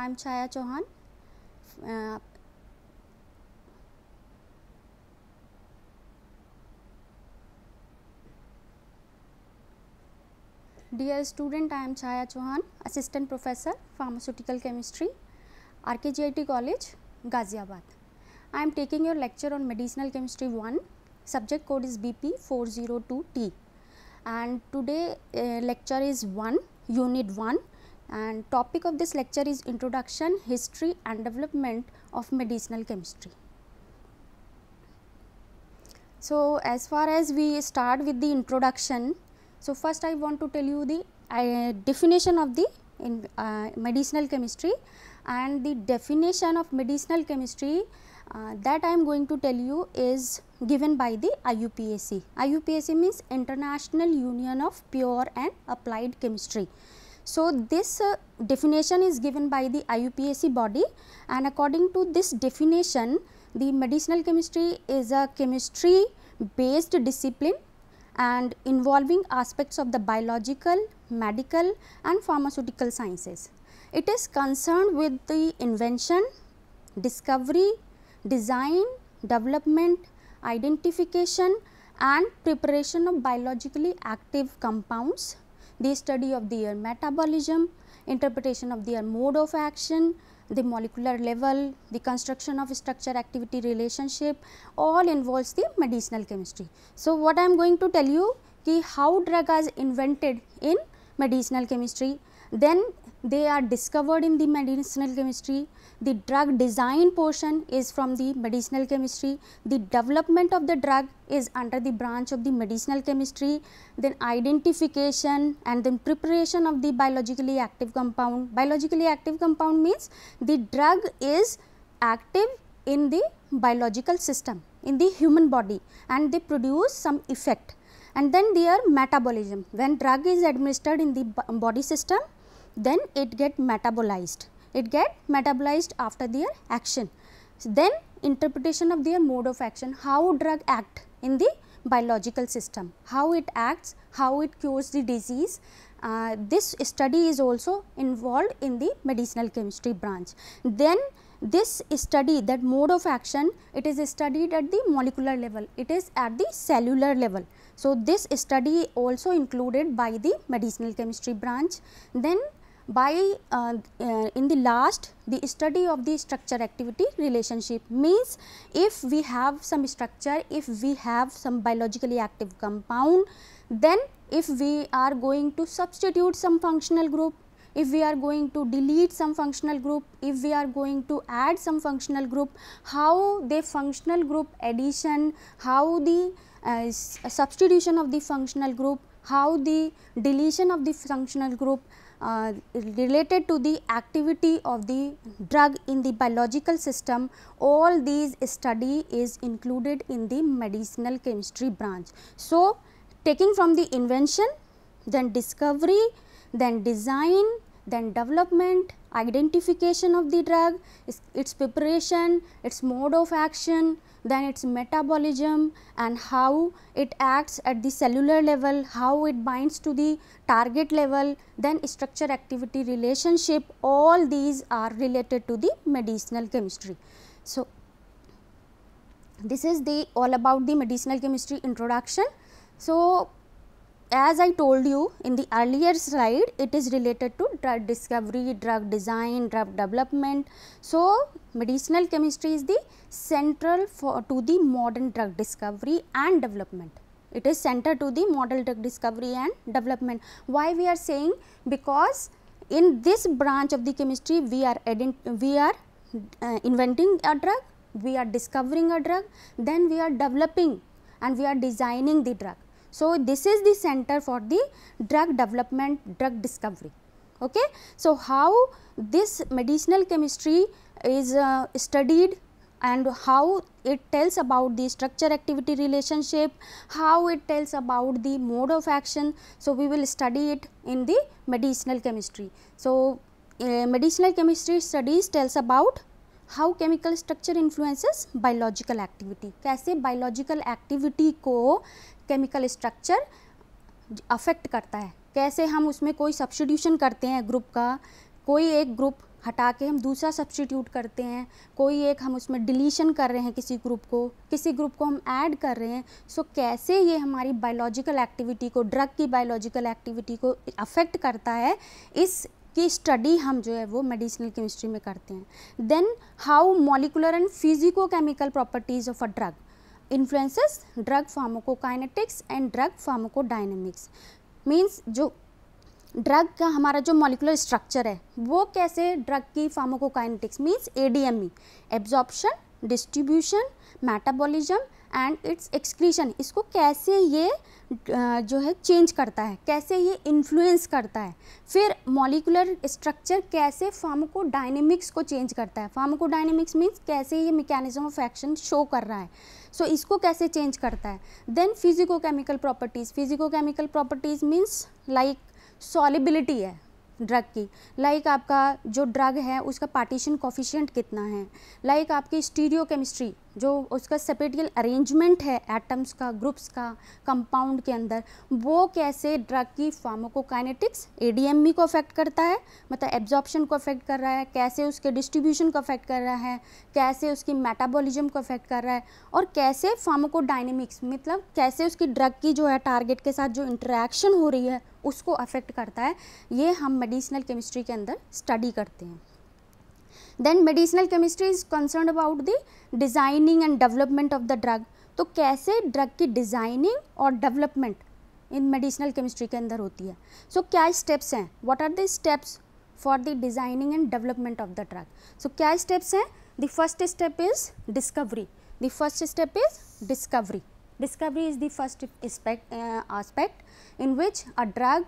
I am Chhaya Chauhan dear student I am Chhaya Chauhan assistant professor pharmaceutical chemistry R K G I T college Ghaziabad I am taking your lecture on medicinal chemistry one subject code is B P four zero two T and today lecture is one unit one and topic of this lecture is introduction, history and development of medicinal chemistry. So, as far as we start with the introduction, so first I want to tell you the uh, definition of the in, uh, medicinal chemistry and the definition of medicinal chemistry uh, that I am going to tell you is given by the IUPAC. IUPAC means International Union of Pure and Applied Chemistry. So, this uh, definition is given by the IUPAC body and according to this definition the medicinal chemistry is a chemistry based discipline and involving aspects of the biological, medical and pharmaceutical sciences. It is concerned with the invention, discovery, design, development, identification and preparation of biologically active compounds the study of their metabolism, interpretation of their mode of action, the molecular level, the construction of structure activity relationship all involves the medicinal chemistry. So, what I am going to tell you ki how drug is invented in medicinal chemistry, then they are discovered in the medicinal chemistry, the drug design portion is from the medicinal chemistry. The development of the drug is under the branch of the medicinal chemistry. Then identification and then preparation of the biologically active compound. Biologically active compound means the drug is active in the biological system in the human body and they produce some effect and then their metabolism when drug is administered in the body system then it get metabolized it get metabolized after their action. So, then interpretation of their mode of action, how drug act in the biological system, how it acts, how it cures the disease. Uh, this study is also involved in the medicinal chemistry branch. Then this study that mode of action it is studied at the molecular level, it is at the cellular level. So, this study also included by the medicinal chemistry branch. Then by uh, uh, in the last the study of the structure activity relationship means if we have some structure if we have some biologically active compound then if we are going to substitute some functional group if we are going to delete some functional group, if we are going to add some functional group, how the functional group addition, how the uh, substitution of the functional group, how the deletion of the functional group uh, related to the activity of the drug in the biological system all these study is included in the medicinal chemistry branch. So, taking from the invention then discovery then design then development identification of the drug its preparation its mode of action then its metabolism and how it acts at the cellular level, how it binds to the target level, then structure activity relationship all these are related to the medicinal chemistry. So, this is the all about the medicinal chemistry introduction. So, as I told you in the earlier slide, it is related to drug discovery, drug design, drug development. So, medicinal chemistry is the central for to the modern drug discovery and development. It is center to the modern drug discovery and development. Why we are saying? Because in this branch of the chemistry, we are we are uh, inventing a drug, we are discovering a drug, then we are developing and we are designing the drug. So, this is the center for the drug development, drug discovery. Okay. So, how this medicinal chemistry is uh, studied and how it tells about the structure activity relationship, how it tells about the mode of action. So, we will study it in the medicinal chemistry. So, uh, medicinal chemistry studies tells about how chemical structure influences biological activity. कैसे biological activity को chemical structure affect करता है कैसे हम उसमें कोई substitution करते हैं ग्रुप का कोई एक ग्रुप हटा के हम दूसरा सब्सटीट्यूट करते हैं कोई एक हम उसमें डिलीशन कर रहे हैं किसी ग्रुप को किसी ग्रुप को हम ऐड कर रहे हैं सो कैसे ये हमारी बायोलॉजिकल एक्टिविटी को ड्रग की बायोलॉजिकल एक्टिविटी को अफेक्ट करता है इस की स्टडी हम जो है वो मेडिसिनल केमिस्ट्री में करते हैं then how molecular and physico chemical properties of a drug influences drug pharmacokinetics and drug dynamics means जो ड्रग का हमारा जो मॉलिकुलर स्ट्रक्चर है वो कैसे ड्रग की pharmacokinetics means ADME absorption distribution metabolism and its excretion इसको कैसे ये जो है चेंज करता है कैसे ये इन्फ्लुएंस करता है फिर मॉलिकुलर स्ट्रक्चर कैसे फार्माकोडायनेमिक्स को चेंज करता है फार्माकोडायनेमिक्स मीन्स कैसे ये मैकेनिज्म ऑफ एक्शन शो कर रहा है सो so, इसको कैसे चेंज करता है then physicochemical properties physicochemical properties means like solubility है ड्रग की लाइक like आपका जो ड्रग है उसका पार्टीशन कोफिशियंट कितना है लाइक like आपकी स्टीरियो केमिस्ट्री जो उसका सेपेटियल अरेंजमेंट है एटम्स का ग्रुप्स का कंपाउंड के अंदर वो कैसे ड्रग की फार्माकोकाइनेटिक्स एडीएमई e को अफेक्ट करता है मतलब एब्जॉर्प्शन को अफेक्ट कर रहा है कैसे उसके डिस्ट्रीब्यूशन को अफेक्ट कर रहा है कैसे उसकी मेटाबॉलिज्म को अफेक्ट कर रहा है और कैसे फार्मोकोडाइनमिक्स मतलब कैसे उसकी ड्रग की जो है टारगेट के साथ जो इंटरेक्शन हो रही है उसको अफेक्ट करता है ये हम मेडिसिनल केमिस्ट्री के अंदर स्टडी करते हैं then medicinal chemistry is concern about the designing and development of the drug तो कैसे ड्रग की डिज़ाइनिंग और डेवलपमेंट इन मेडिसिनल केमिस्ट्री के अंदर होती है सो so, क्या स्टेप्स हैं what are the steps for the designing and development of the drug so क्या स्टेप्स हैं the first step is discovery the first step is discovery discovery is the first aspect in which a drug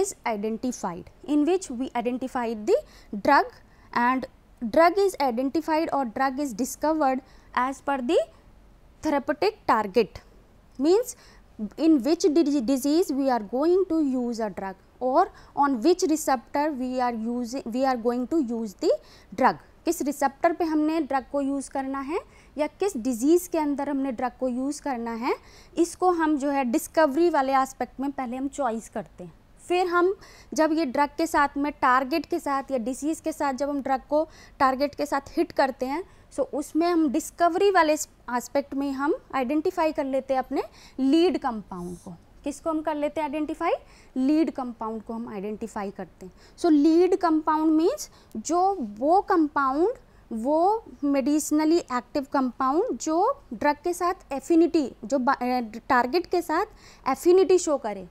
is identified in which we identified the drug and drug is identified or drug is discovered as per the therapeutic target means in which disease we are going to use a drug or on which receptor we are using we are going to use the drug किस receptor पे हमने drug को use करना है या किस disease के अंदर हमने ड्रग को यूज़ करना है इसको हम जो है डिस्कवरी वाले एस्पेक्ट में पहले हम चॉइस करते हैं फिर हम जब ये ड्रग के साथ में टारगेट के साथ या डिसीज़ के साथ जब हम ड्रग को टारगेट के साथ हिट करते हैं सो उसमें हम डिस्कवरी वाले आस्पेक्ट में हम आइडेंटिफाई कर लेते हैं अपने लीड कंपाउंड को किसको हम कर लेते हैं आइडेंटिफाई लीड कंपाउंड को हम आइडेंटिफाई करते हैं सो लीड कंपाउंड मीन्स जो वो कंपाउंड वो मेडिसिनली एक्टिव कंपाउंड जो ड्रग के साथ एफिनिटी जो टारगेट eh, के साथ एफिनिटी शो करे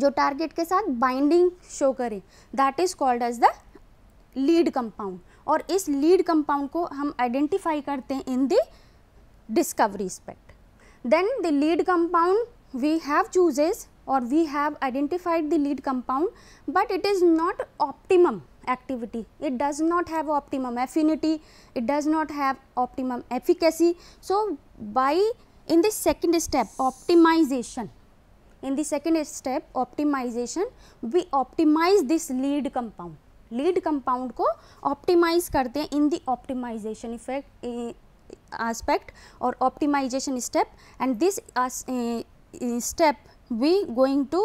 जो टारगेट के साथ बाइंडिंग शो करें that is called as the lead compound और इस लीड कंपाउंड को हम आइडेंटिफाई करते हैं in the discovery aspect then the lead compound we have chooses और we have identified the lead compound but it is not optimum activity it does not have optimum affinity it does not have optimum efficacy so by in the second step optimization in the second step optimization we optimize this lead compound lead compound ko optimize karte hain in the optimization effect uh, aspect or optimization step and this as, uh, step we going to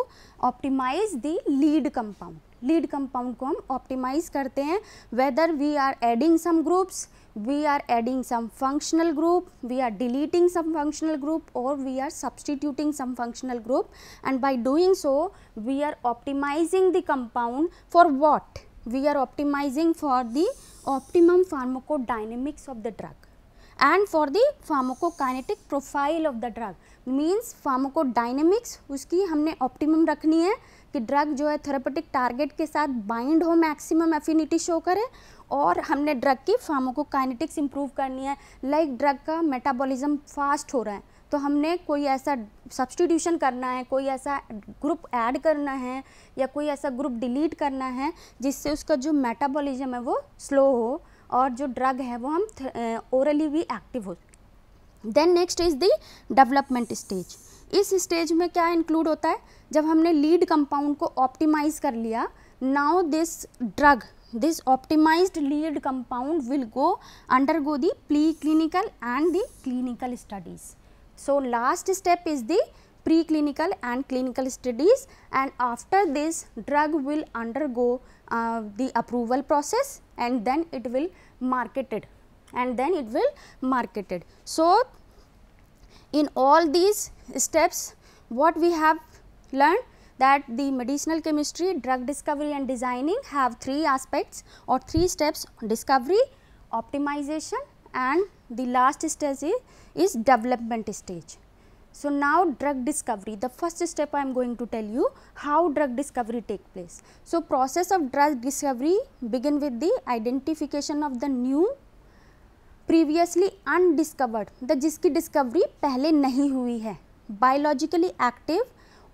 optimize the lead compound lead compound ko hum optimize karte hain whether we are adding some groups we are adding some functional group, we are deleting some functional group or we are substituting some functional group and by doing so we are optimizing the compound for what? We are optimizing for the optimum pharmacodynamics of the drug and for the pharmacokinetic profile of the drug means pharmacodynamics uski humne optimum rakhni hai ki drug jo hai therapeutic target ke sath bind ho maximum affinity show kare और हमने drug की pharmacokinetics improve करनी है like drug का metabolism fast हो रहा है तो हमने कोई ऐसा सब्सटीट्यूशन करना है कोई ऐसा ग्रुप ऐड करना है या कोई ऐसा ग्रुप डिलीट करना है जिससे उसका जो मेटाबॉलिज्म है वो स्लो हो और जो ड्रग है वो हम ओरली भी एक्टिव हो then next is the development stage इस स्टेज में क्या इंक्लूड होता है जब हमने लीड कंपाउंड को ऑप्टिमाइज़ कर लिया now this drug this optimized lead compound will go undergo the preclinical and the clinical studies. So, last step is the preclinical and clinical studies and after this drug will undergo uh, the approval process and then it will marketed and then it will marketed. So, in all these steps what we have learned that the medicinal chemistry, drug discovery and designing have three aspects or three steps discovery, optimization and the last stage is, is development stage. So, now drug discovery, the first step I am going to tell you how drug discovery take place. So, process of drug discovery begin with the identification of the new previously undiscovered, the jiski discovery पहले nahi hui hai, biologically active.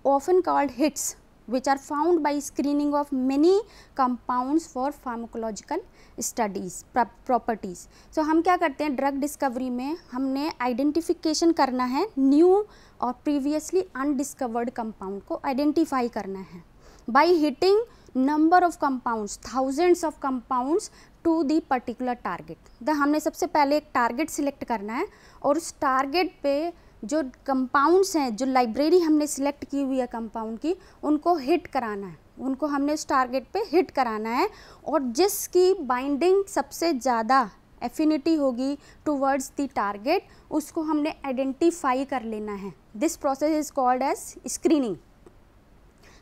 often called hits which are found by screening of many compounds for pharmacological studies properties. So hum kya karte hain drug discovery mein humne identification karna hai new or previously undiscovered compound ko identify karna hai by hitting number of compounds thousands of compounds to the particular target. the humne sabse pehle ek target select karna hai aur us target pe जो compounds हैं जो library हमने select की हुई है compound की उनको hit कराना है उनको हमने उस टारगेट पे हिट कराना है और जिसकी बाइंडिंग सबसे ज़्यादा एफिनिटी होगी टूवर्ड्स दी टारगेट उसको हमने आइडेंटिफाई कर लेना है this process is called as screening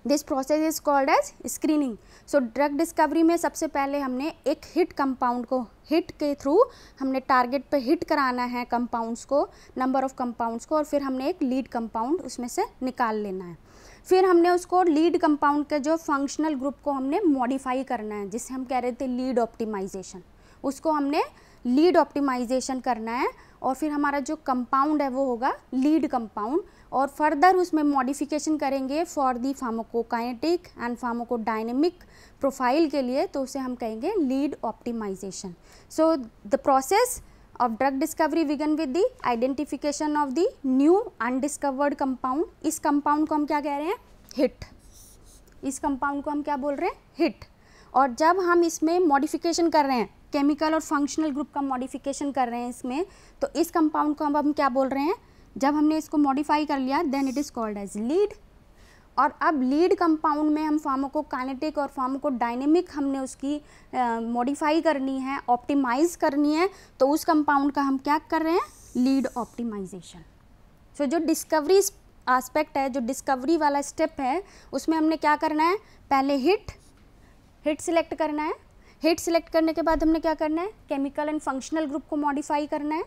this process is called as screening so drug discovery में सबसे पहले हमने एक हिट कंपाउंड को हिट के थ्रू हमने टारगेट पे हिट कराना है कंपाउंड्स को नंबर ऑफ कंपाउंड्स को और फिर हमने एक लीड कंपाउंड उसमें से निकाल लेना है फिर हमने उसको लीड कंपाउंड के जो फंक्शनल ग्रुप को हमने मॉडिफाई करना है जिसे हम कह रहे थे लीड ऑप्टिमाइजेशन उसको हमने लीड ऑप्टिमाइजेशन करना है और फिर हमारा जो कंपाउंड है वो होगा लीड कंपाउंड और फर्दर उसमें मॉडिफिकेशन करेंगे for the pharmacokinetic and pharmacodynamic profile के लिए तो उसे हम कहेंगे lead optimization so the process of drug discovery विगन with the identification of the new undiscovered compound इस कंपाउंड को हम क्या कह रहे हैं हिट इस कंपाउंड को हम क्या बोल रहे हैं हिट और जब हम इसमें मॉडिफिकेशन कर रहे हैं केमिकल और फंक्शनल ग्रुप का मॉडिफिकेशन कर रहे हैं इसमें तो इस कंपाउंड को हम हम क्या बोल रहे हैं जब हमने इसको मॉडिफाई कर लिया then it is called as lead और अब लीड कंपाउंड में हम फार्मों को और फार्मों को डायनेमिक हमने उसकी मॉडिफाई करनी है ऑप्टिमाइज करनी है तो उस कंपाउंड का हम क्या कर रहे हैं लीड ऑप्टिमाइजेशन सो जो डिस्कवरी आस्पेक्ट है जो डिस्कवरी वाला स्टेप है उसमें हमने क्या करना है पहले हिट हिट सिलेक्ट करना है हिट सिलेक्ट करने के बाद हमने क्या करना है केमिकल एंड फंक्शनल ग्रुप को मॉडिफाई करना है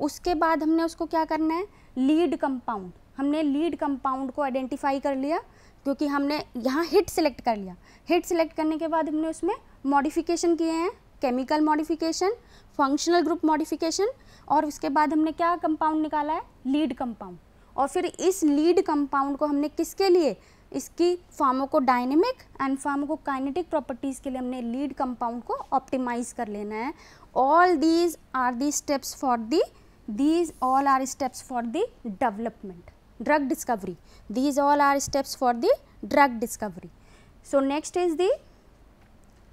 उसके बाद हमने उसको क्या करना है लीड कंपाउंड हमने लीड कंपाउंड को आइडेंटिफाई कर लिया क्योंकि हमने यहाँ हिट सेलेक्ट कर लिया हिट सेलेक्ट करने के बाद हमने उसमें मॉडिफिकेशन किए हैं chemical modification functional group modification और उसके बाद हमने क्या कंपाउंड निकाला है लीड कंपाउंड और फिर इस लीड कंपाउंड को हमने किसके लिए इसकी फार्मों को डायनेमिक एंड को काइनेटिक प्रॉपर्टीज़ के लिए हमने लीड कंपाउंड को ऑप्टिमाइज कर लेना है all these are the steps for the These all are steps for the development, drug discovery. These all are steps for the drug discovery. So, next is the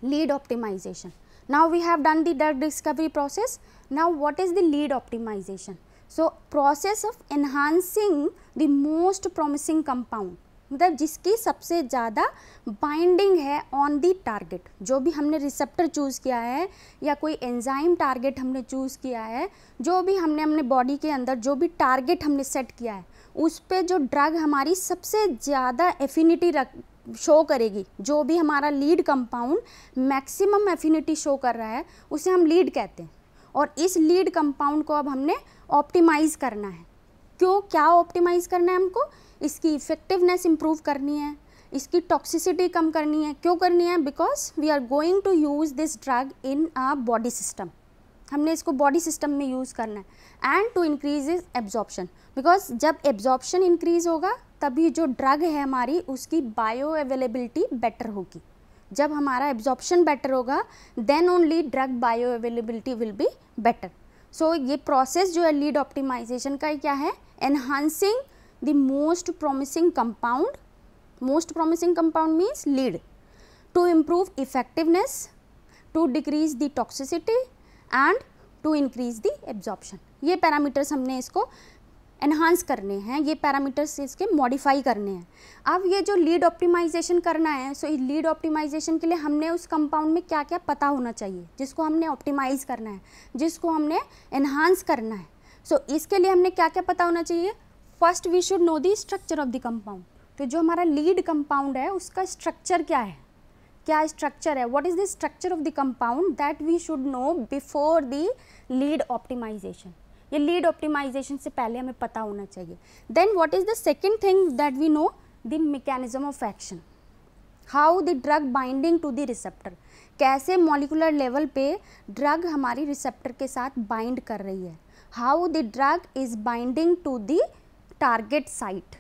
lead optimization. Now, we have done the drug discovery process. Now, what is the lead optimization? So, process of enhancing the most promising compound मतलब जिसकी सबसे ज़्यादा binding है on the target जो भी हमने receptor choose किया है या कोई एंजाइम टारगेट हमने चूज़ किया है जो भी हमने अपने बॉडी के अंदर जो भी टारगेट हमने सेट किया है उस पर जो ड्रग हमारी सबसे ज़्यादा एफिनिटी रख शो करेगी जो भी हमारा lead compound maximum affinity show कर रहा है उसे हम लीड कहते हैं और इस लीड कंपाउंड को अब हमने ऑप्टिमाइज़ करना है क्यों क्या ऑप्टिमाइज़ करना है हमको इसकी इफ़ेक्टिवनेस इम्प्रूव करनी है इसकी टॉक्सिसिटी कम करनी है क्यों करनी है because we are going to use this drug in a body system हमने इसको बॉडी सिस्टम में यूज़ करना है and to increase is absorption because जब एब्जॉर्प्शन इंक्रीज होगा तभी जो ड्रग है हमारी उसकी बायो अवेलेबिलिटी बेटर होगी जब हमारा एब्जॉर्प्शन बेटर होगा then only drug bioavailability will be better so ये प्रोसेस जो है लीड ऑप्टिमाइजेशन का क्या है enhancing the most promising compound most promising compound means lead to improve effectiveness to decrease the toxicity and to increase the absorption ये parameters हमने इसको enhance करने हैं ये पैरामीटर्स इसके मॉडिफाई करने हैं अब ये जो लीड ऑप्टिमाइजेशन करना है सो इस लीड ऑप्टिमाइजेशन के लिए हमने उस कंपाउंड में क्या क्या पता होना चाहिए जिसको हमने ऑप्टिमाइज़ करना है जिसको हमने एनहांस करना है सो so, इसके लिए हमने क्या क्या पता होना चाहिए first we should know the structure of the compound तो जो हमारा लीड कंपाउंड है उसका स्ट्रक्चर क्या है क्या स्ट्रक्चर है what is the structure of the compound that we should know before the lead optimization ये लीड ऑप्टिमाइजेशन से पहले हमें पता होना चाहिए then what is the second thing that we know the mechanism of action how the drug binding to the receptor कैसे molecular level पे drug हमारी रिसेप्टर के साथ बाइंड कर रही है how the drug is binding to the target site.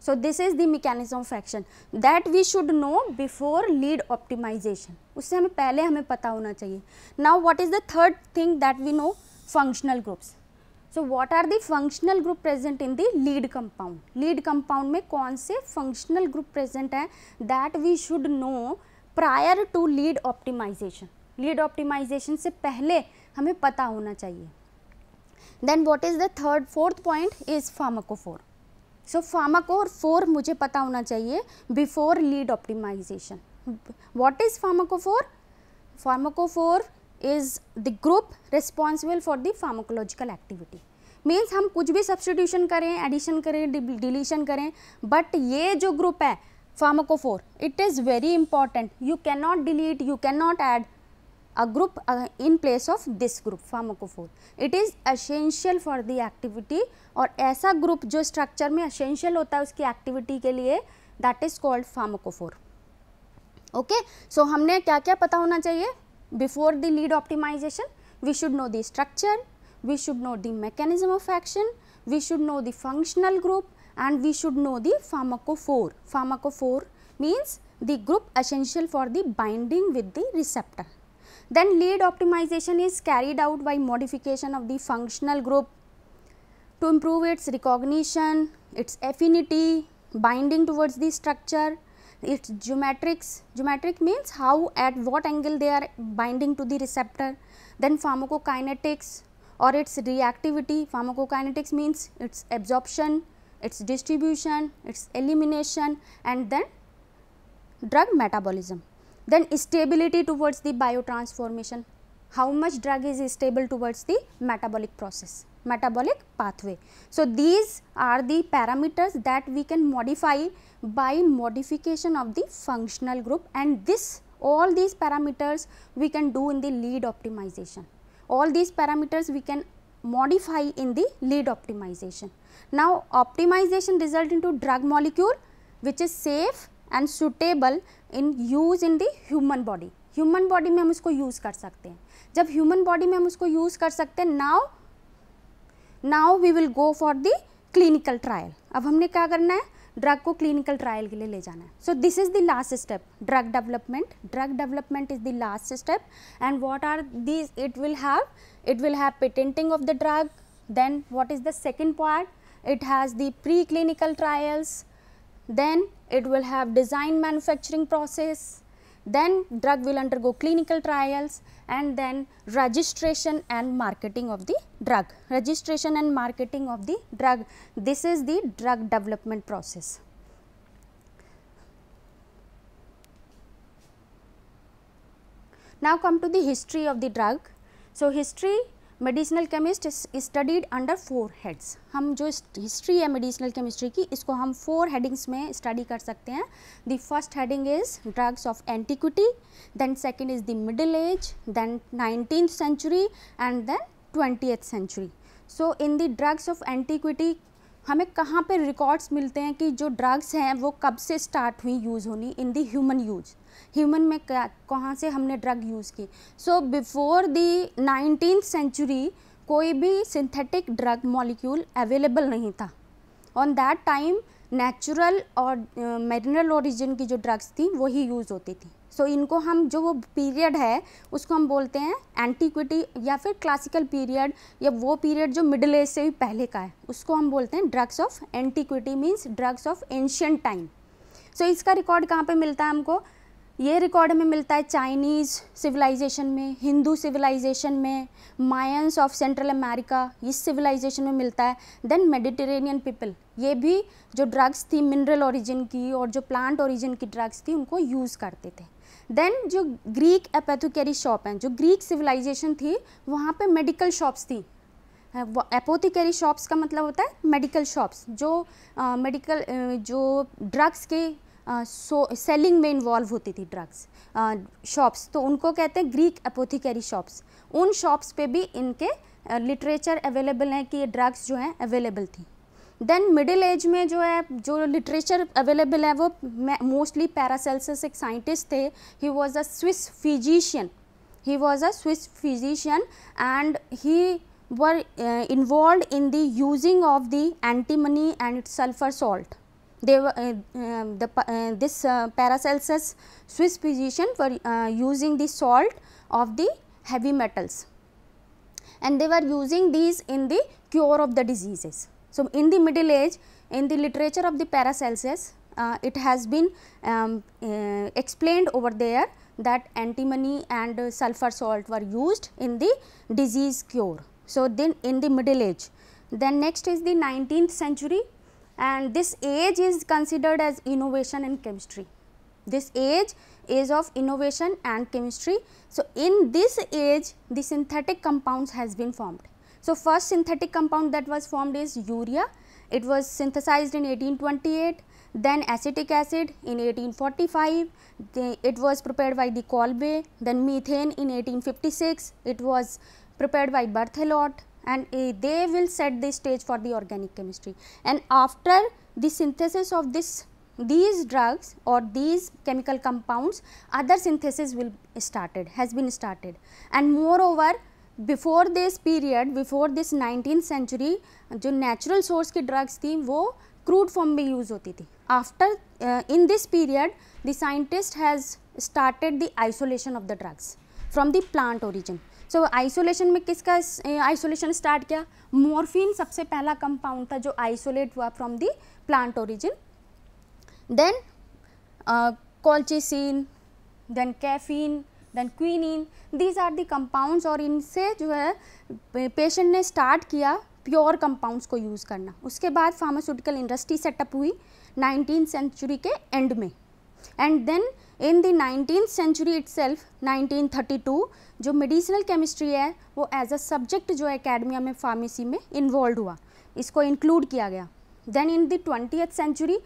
So, this is the mechanism of action that we should know before lead optimization. उससे हमें पहले हमें पता होना चाहिए Now, what is the third thing that we know? Functional groups. So, what are the functional group present in the lead compound? Lead compound में कौन से functional group present हैं that we should know prior to lead optimization. Lead optimization से पहले हमें पता होना चाहिए then what is the third fourth point is pharmacophore so for मुझे पता होना चाहिए before lead optimization what is pharmacophore pharmacophore is the group responsible for the pharmacological activity means हम कुछ भी सब्सटीट्यूशन करें एडिशन करें डिलीशन करें बट ये जो ग्रुप है pharmacophore it is very important you can not delete you can not add a group uh, in place of this group pharmacophore. It is essential for the activity or aisa group jo structure mein essential hota hai uski activity ke liye that is called pharmacophore. Okay, so humne kya kya pata hona chahiye before the lead optimization we should know the structure, we should know the mechanism of action, we should know the functional group and we should know the pharmacophore. Pharmacophore means the group essential for the binding with the receptor. Then lead optimization is carried out by modification of the functional group to improve its recognition, its affinity, binding towards the structure, its geometrics. Geometric means how at what angle they are binding to the receptor. Then pharmacokinetics or its reactivity. Pharmacokinetics means its absorption, its distribution, its elimination and then drug metabolism. Then stability towards the biotransformation, how much drug is stable towards the metabolic process, metabolic pathway. So, these are the parameters that we can modify by modification of the functional group and this all these parameters we can do in the lead optimization. All these parameters we can modify in the lead optimization. Now, optimization result into drug molecule which is safe and suitable in use in the human body human body में हम इसको use कर सकते हैं जब human body में हम उसको यूज़ कर सकते हैं now now we will go for the clinical trial अब हमने क्या करना है ड्रग को क्लिनिकल ट्रायल के लिए ले जाना है so this is the last step drug development drug development is the last step and what are this it will have it will have patenting of the drug then is the the part it has has preclinical trials then it will have design manufacturing process, then drug will undergo clinical trials and then registration and marketing of the drug. Registration and marketing of the drug, this is the drug development process. Now come to the history of the drug. So, history medicinal chemist studied under four heads हम जो history है medicinal chemistry की इसको हम four headings में study कर सकते हैं the first heading is drugs of antiquity then second is the middle age then nineteen century and then twenty century so in the drugs of antiquity हमें कहाँ पे रिकॉर्ड्स मिलते हैं कि जो ड्रग्स हैं वो कब से स्टार्ट हुई यूज़ होनी in the human use human में क्या कहाँ से हमने ड्रग यूज़ की so before the nineteen century कोई भी सिंथेटिक ड्रग मॉलिक्यूल अवेलेबल नहीं था ऑन दैट टाइम नेचुरल और मेरिनल ओरिजिन की जो ड्रग्स थी वही यूज़ होती थी सो so, इनको हम जो वो पीरियड है उसको हम बोलते हैं एंटीक्विटी या फिर क्लासिकल पीरियड या वो पीरियड जो मिडिल एज से भी पहले का है उसको हम बोलते हैं drugs of antiquity means drugs of ancient time so इसका रिकॉर्ड कहाँ पे मिलता है हमको ये रिकॉर्ड हमें मिलता है चाइनीज़ सिविलाइजेशन में हिंदू सिविलाइजेशन में मायंस ऑफ सेंट्रल अमेरिका इस सिविलाइजेशन में मिलता है देन मेडिटेरेनियन पीपल ये भी जो ड्रग्स थी मिनरल ओरिजिन की और जो प्लांट ओरिजिन की ड्रग्स थी उनको यूज़ करते थे देन जो ग्रीक एपैथोकेरी शॉप हैं जो ग्रीक सिविलाइजेशन थी वहाँ पे मेडिकल शॉप्स थी एपोथिकेरी हाँ, शॉप्स का मतलब होता है मेडिकल शॉप्स जो मेडिकल जो ड्रग्स के सो सेलिंग में इन्वॉल्व होती थी ड्रग्स शॉप्स तो उनको कहते हैं ग्रीक एपोथिकेरी शॉप्स उन शॉप्स पे भी इनके लिटरेचर अवेलेबल हैं कि ये ड्रग्स जो हैं अवेलेबल थी Then, middle एज में जो है जो लिटरेचर अवेलेबल है वो मोस्टली पैरासेल्सस एक साइंटिस्ट थे he was a Swiss physician he was a Swiss physician and he were uh, involved in the using of the antimony and sulfur salt. They were uh, um, the uh, this Paracelsus Swiss physician were using the salt of the heavy metals and they were using these in the cure of the diseases. So, in the middle age in the literature of the Paracelsus uh, it has been um, uh, explained over there that antimony and sulfur salt were used in the disease cure. So, then in the middle age then next is the 19th century and this age is considered as innovation in chemistry. This age is of innovation and chemistry. So, in this age the synthetic compounds has been formed. So, first synthetic compound that was formed is urea. It was synthesized in 1828, then acetic acid in 1845, it was prepared by the Kolbe, then methane in 1856, it was prepared by Berthelot and uh, they will set the stage for the organic chemistry. And after the synthesis of this these drugs or these chemical compounds other synthesis will started has been started and moreover before this period before this nineteen century जो natural source की drugs थी वो crude form में use होती थी after in this period the scientist has started the isolation of the drugs from the plant origin so isolation में किसका isolation uh, start किया मोरफिन सबसे पहला कंपाउंड था जो आइसोलेट हुआ from the plant origin then colchicine then caffeine then quinine these are the compounds और इनसे जो है पेशेंट ने स्टार्ट किया प्योर कंपाउंड्स को यूज़ करना उसके बाद फार्मास्यूटिकल इंडस्ट्री सेटअप हुई नाइनटीन सेंचुरी के एंड में and then in the nineteen century itself जो मेडिसिनल केमिस्ट्री है वो एज अ सब्जेक्ट जो है अकेडमिया में फार्मेसी में इन्वॉल्व हुआ इसको इंक्लूड किया गया then in the twenty century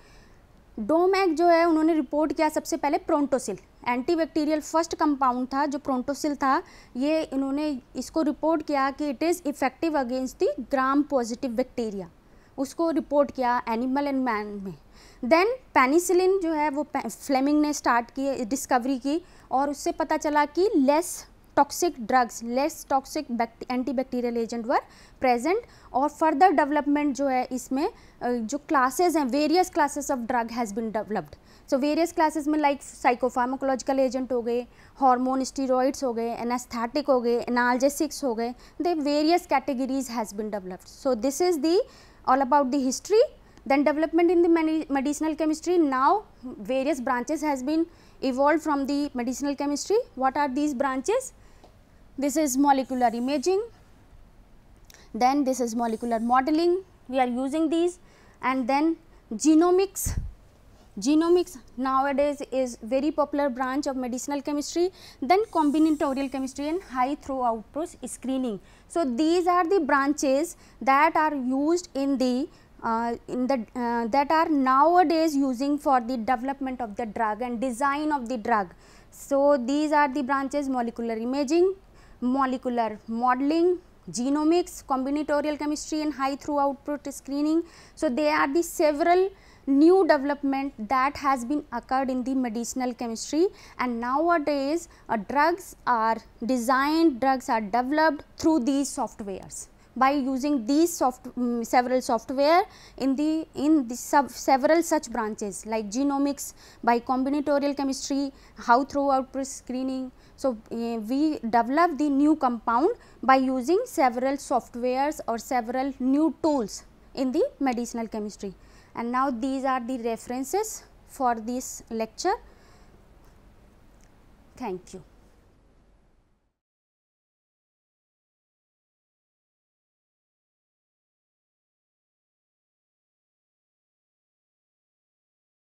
डोमैक जो है उन्होंने रिपोर्ट किया सबसे पहले प्रोंटोसिल एंटीबैक्टीरियल फर्स्ट कंपाउंड था जो प्रोटोसिल था ये इन्होंने इसको रिपोर्ट किया कि it is effective against the gram positive bacteria उसको रिपोर्ट किया एनिमल एंड मैन में देन पेनिसिलिन जो है वो फ्लेमिंग ने स्टार्ट की डिस्कवरी की और उससे पता चला कि less toxic drugs less toxic antibacterial agent were present or further development जो है इसमें jo classes hain various classes of drug has been developed so various classes mein like psychopharmacological agent ho gaye hormone steroids ho gaye anesthetic ho gaye analgesics ho gaye the various categories has been developed so this is the all about the history then development in the medicinal chemistry now various branches has been evolved from the medicinal chemistry what are these branches This is molecular imaging, then this is molecular modeling, we are using these and then genomics. Genomics nowadays is very popular branch of medicinal chemistry, then combinatorial chemistry and high throughput screening. So, these are the branches that are used in the uh, in the uh, that are nowadays using for the development of the drug and design of the drug. So, these are the branches molecular imaging, molecular modeling, genomics, combinatorial chemistry and high throughout protein screening. So, they are the several new development that has been occurred in the medicinal chemistry and nowadays uh, drugs are designed, drugs are developed through these softwares by using these soft, um, several software in the in the sub several such branches like genomics by combinatorial chemistry how throughout screening so, uh, we develop the new compound by using several softwares or several new tools in the medicinal chemistry. And now, these are the references for this lecture. Thank you.